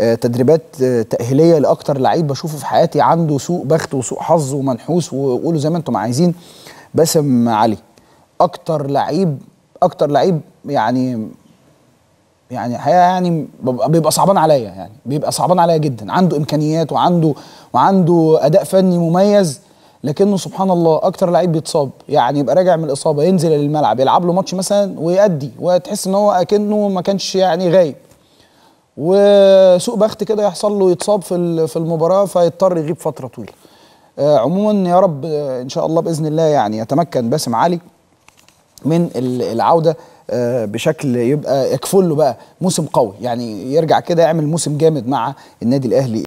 آه، تدريبات آه، تاهيليه لاكتر لعيب بشوفه في حياتي عنده سوء بخت وسوء حظ ومنحوس وقولوا زي ما انتم عايزين باسم علي اكتر لعيب اكتر لعيب يعني يعني الحقيقه يعني بيبقى صعبان عليا يعني بيبقى صعبان عليا جدا عنده امكانيات وعنده وعنده اداء فني مميز لكنه سبحان الله اكتر لعيب بيتصاب يعني يبقى راجع من الاصابه ينزل للملعب يلعب له ماتش مثلا ويأدي وتحس ان هو اكنه ما كانش يعني غايب وسوء بخت كده يحصل له يتصاب في في المباراه فيضطر يغيب فتره طويله آه، عموما يا رب آه، ان شاء الله باذن الله يعني يتمكن باسم علي من العوده آه، بشكل يبقى يكفل له بقى موسم قوي يعني يرجع كده يعمل موسم جامد مع النادي الاهلي